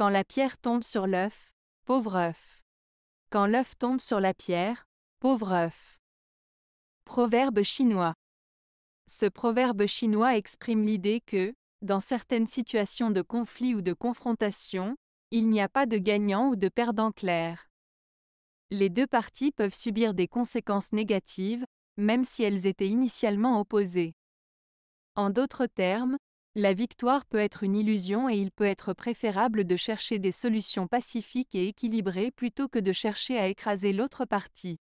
Quand la pierre tombe sur l'œuf, pauvre œuf. Quand l'œuf tombe sur la pierre, pauvre œuf. Proverbe chinois. Ce proverbe chinois exprime l'idée que, dans certaines situations de conflit ou de confrontation, il n'y a pas de gagnant ou de perdant clair. Les deux parties peuvent subir des conséquences négatives, même si elles étaient initialement opposées. En d'autres termes, la victoire peut être une illusion et il peut être préférable de chercher des solutions pacifiques et équilibrées plutôt que de chercher à écraser l'autre partie.